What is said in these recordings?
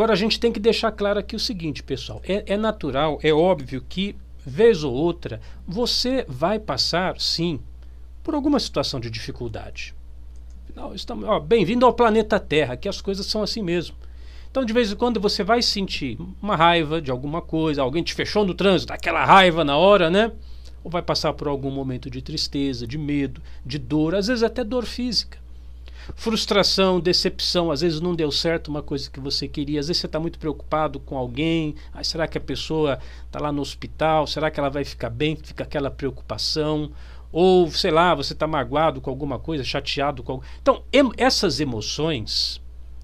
Agora a gente tem que deixar claro aqui o seguinte, pessoal: é, é natural, é óbvio que, vez ou outra, você vai passar, sim, por alguma situação de dificuldade. estamos, bem-vindo ao planeta Terra, que as coisas são assim mesmo. Então, de vez em quando, você vai sentir uma raiva de alguma coisa, alguém te fechou no trânsito, aquela raiva na hora, né? Ou vai passar por algum momento de tristeza, de medo, de dor, às vezes até dor física. Frustração, decepção, às vezes não deu certo uma coisa que você queria, às vezes você está muito preocupado com alguém, ah, será que a pessoa está lá no hospital, será que ela vai ficar bem, fica aquela preocupação, ou sei lá, você está magoado com alguma coisa, chateado com algo. Então, em, essas emoções,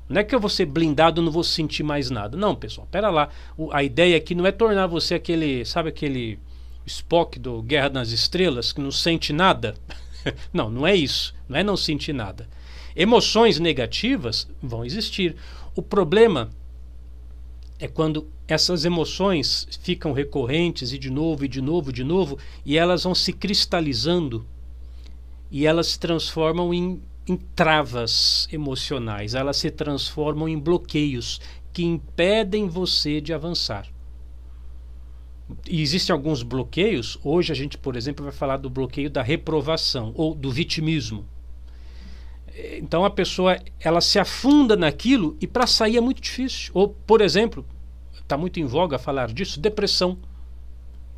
não é que eu vou ser blindado, não vou sentir mais nada. Não, pessoal, pera lá. O, a ideia aqui não é tornar você aquele, sabe aquele Spock do Guerra nas Estrelas, que não sente nada. não, não é isso. Não é não sentir nada. Emoções negativas vão existir. O problema é quando essas emoções ficam recorrentes e de novo e de novo e de novo e elas vão se cristalizando e elas se transformam em, em travas emocionais, elas se transformam em bloqueios que impedem você de avançar. E existem alguns bloqueios, hoje a gente, por exemplo, vai falar do bloqueio da reprovação ou do vitimismo. Então a pessoa ela se afunda naquilo e para sair é muito difícil. Ou, por exemplo, está muito em voga falar disso, depressão.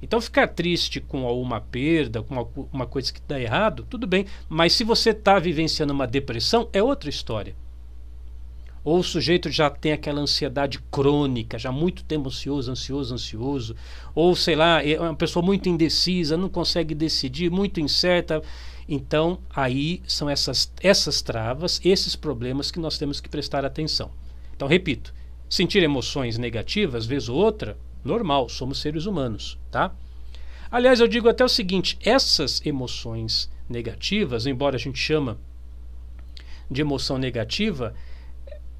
Então ficar triste com alguma perda, com alguma coisa que dá errado, tudo bem. Mas se você está vivenciando uma depressão, é outra história. Ou o sujeito já tem aquela ansiedade crônica, já muito tempo ansioso, ansioso, ansioso. Ou, sei lá, é uma pessoa muito indecisa, não consegue decidir, muito incerta. Então, aí são essas, essas travas, esses problemas que nós temos que prestar atenção. Então, repito, sentir emoções negativas, vez ou outra, normal, somos seres humanos, tá? Aliás, eu digo até o seguinte, essas emoções negativas, embora a gente chama de emoção negativa,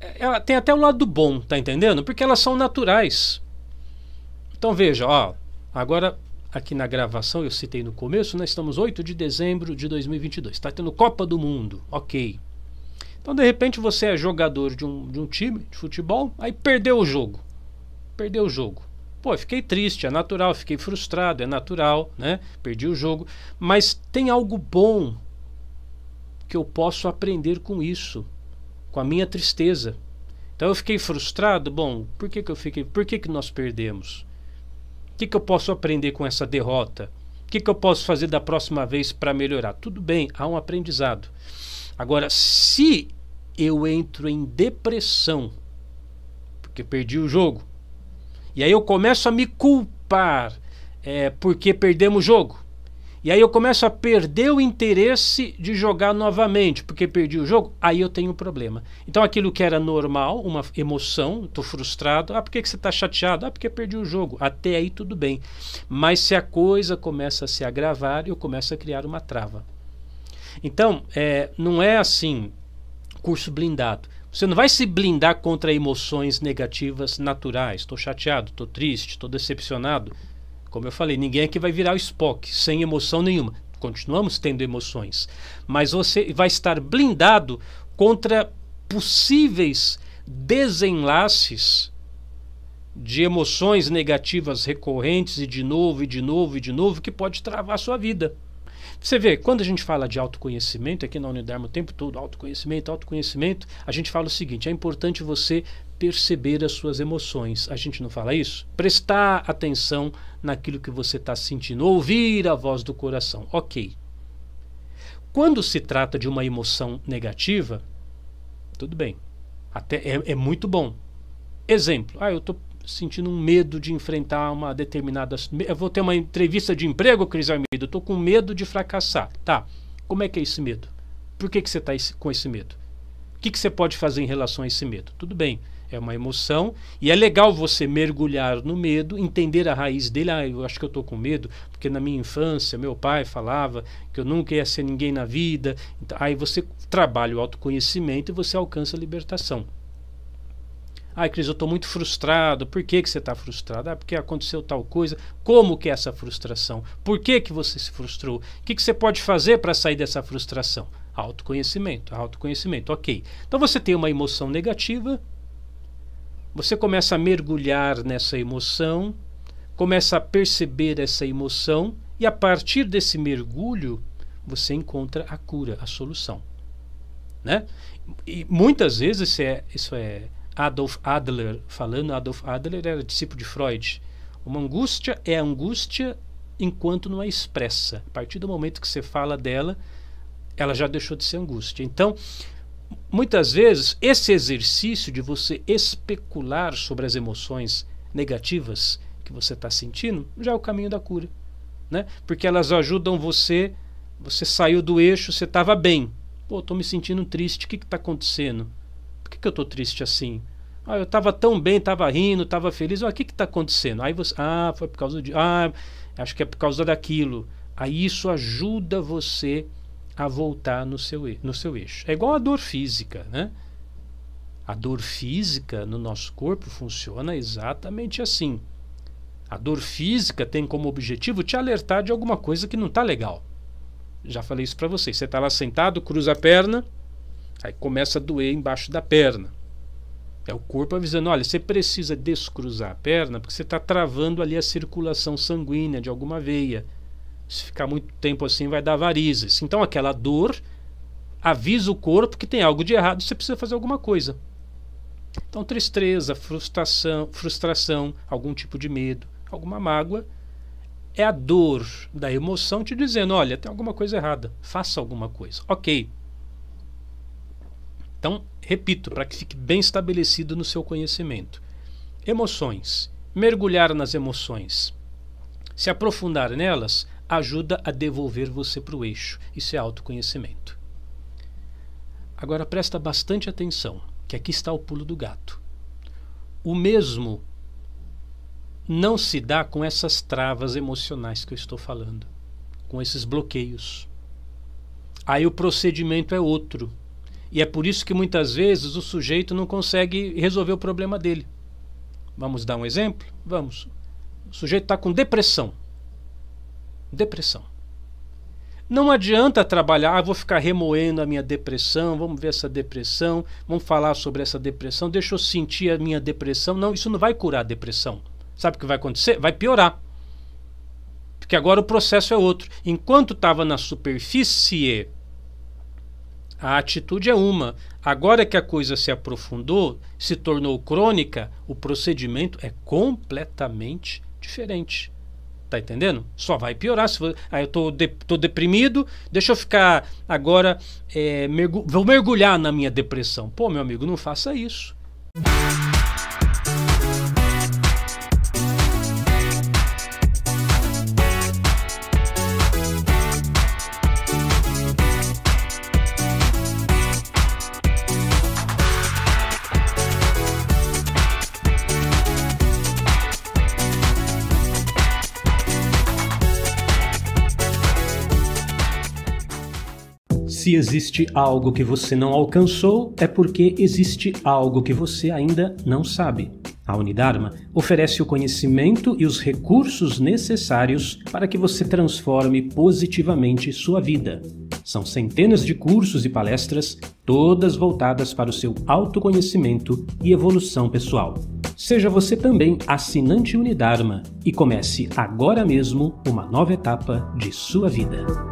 eh, ela tem até o um lado bom, tá entendendo? Porque elas são naturais. Então veja, ó, agora aqui na gravação, eu citei no começo, nós né? estamos 8 de dezembro de 2022. Está tendo Copa do Mundo, ok. Então, de repente, você é jogador de um, de um time de futebol, aí perdeu o jogo. Perdeu o jogo. Pô, fiquei triste, é natural, fiquei frustrado, é natural, né? Perdi o jogo. Mas tem algo bom que eu posso aprender com isso, com a minha tristeza. Então eu fiquei frustrado, bom, por que, que eu fiquei, por que, que nós perdemos? que, que eu posso aprender com essa derrota? O que, que eu posso fazer da próxima vez para melhorar? Tudo bem, há um aprendizado. Agora, se eu entro em depressão, porque perdi o jogo, e aí eu começo a me culpar é, porque perdemos o jogo, e aí eu começo a perder o interesse de jogar novamente, porque perdi o jogo, aí eu tenho um problema. Então aquilo que era normal, uma emoção, estou frustrado, ah, por que, que você está chateado? Ah, porque perdi o jogo. Até aí tudo bem. Mas se a coisa começa a se agravar, eu começo a criar uma trava. Então, é, não é assim, curso blindado. Você não vai se blindar contra emoções negativas naturais. Estou chateado, estou triste, estou decepcionado. Como eu falei, ninguém aqui vai virar o Spock sem emoção nenhuma. Continuamos tendo emoções, mas você vai estar blindado contra possíveis desenlaces de emoções negativas recorrentes e de novo e de novo e de novo que pode travar a sua vida. Você vê, quando a gente fala de autoconhecimento, aqui na Uniderma o tempo todo, autoconhecimento, autoconhecimento, a gente fala o seguinte: é importante você perceber as suas emoções. A gente não fala isso? Prestar atenção naquilo que você está sentindo, ouvir a voz do coração. Ok. Quando se trata de uma emoção negativa, tudo bem. Até é, é muito bom. Exemplo: ah, eu estou sentindo um medo de enfrentar uma determinada. Eu vou ter uma entrevista de emprego, Cris Armido, estou com medo de fracassar. Tá, como é que é esse medo? Por que, que você está com esse medo? O que, que você pode fazer em relação a esse medo? Tudo bem, é uma emoção e é legal você mergulhar no medo, entender a raiz dele. Ah, eu acho que eu estou com medo porque na minha infância meu pai falava que eu nunca ia ser ninguém na vida. Então, aí você trabalha o autoconhecimento e você alcança a libertação. Ai, Cris, eu estou muito frustrado. Por que, que você está frustrado? Ah, porque aconteceu tal coisa. Como que é essa frustração? Por que, que você se frustrou? O que, que você pode fazer para sair dessa frustração? Autoconhecimento, autoconhecimento, ok. Então você tem uma emoção negativa, você começa a mergulhar nessa emoção, começa a perceber essa emoção e a partir desse mergulho você encontra a cura, a solução. Né? E muitas vezes isso é, isso é Adolf Adler falando, Adolf Adler era discípulo de Freud. Uma angústia é angústia enquanto não é expressa. A partir do momento que você fala dela, ela já deixou de ser angústia. Então, muitas vezes, esse exercício de você especular sobre as emoções negativas que você está sentindo já é o caminho da cura. Né? Porque elas ajudam você. Você saiu do eixo, você estava bem. Pô, estou me sentindo triste, o que está acontecendo? Por que, que eu tô triste assim? Ah, eu tava tão bem, tava rindo, tava feliz. Ah, o que que tá acontecendo? Aí você, ah, foi por causa de, ah, acho que é por causa daquilo. Aí isso ajuda você a voltar no seu, no seu eixo. É igual a dor física, né? A dor física no nosso corpo funciona exatamente assim. A dor física tem como objetivo te alertar de alguma coisa que não está legal. Já falei isso para você. Você está lá sentado, cruza a perna, Aí começa a doer embaixo da perna. É o corpo avisando: olha, você precisa descruzar a perna porque você está travando ali a circulação sanguínea de alguma veia. Se ficar muito tempo assim, vai dar varizes. Então, aquela dor avisa o corpo que tem algo de errado, você precisa fazer alguma coisa. Então, tristeza, frustração, frustração, algum tipo de medo, alguma mágoa, é a dor da emoção te dizendo: olha, tem alguma coisa errada, faça alguma coisa. Ok, então, repito, para que fique bem estabelecido no seu conhecimento. Emoções. Mergulhar nas emoções. Se aprofundar nelas ajuda a devolver você para o eixo. Isso é autoconhecimento. Agora presta bastante atenção, que aqui está o pulo do gato. O mesmo não se dá com essas travas emocionais que eu estou falando, com esses bloqueios. Aí o procedimento é outro. E é por isso que muitas vezes o sujeito não consegue resolver o problema dele. Vamos dar um exemplo? Vamos. O sujeito está com depressão. Depressão. Não adianta trabalhar, ah, vou ficar remoendo a minha depressão, vamos ver essa depressão, vamos falar sobre essa depressão, deixa eu sentir a minha depressão. Não, isso não vai curar a depressão. Sabe o que vai acontecer? Vai piorar. Porque agora o processo é outro. Enquanto estava na superfície, a atitude é uma. Agora que a coisa se aprofundou, se tornou crônica, o procedimento é completamente diferente. Tá entendendo? Só vai piorar. Se for, ah, eu tô, de, tô deprimido, deixa eu ficar agora. É, mergu vou mergulhar na minha depressão. Pô, meu amigo, não faça isso. Se existe algo que você não alcançou, é porque existe algo que você ainda não sabe. A Unidarma oferece o conhecimento e os recursos necessários para que você transforme positivamente sua vida. São centenas de cursos e palestras, todas voltadas para o seu autoconhecimento e evolução pessoal. Seja você também assinante Unidarma e comece agora mesmo uma nova etapa de sua vida.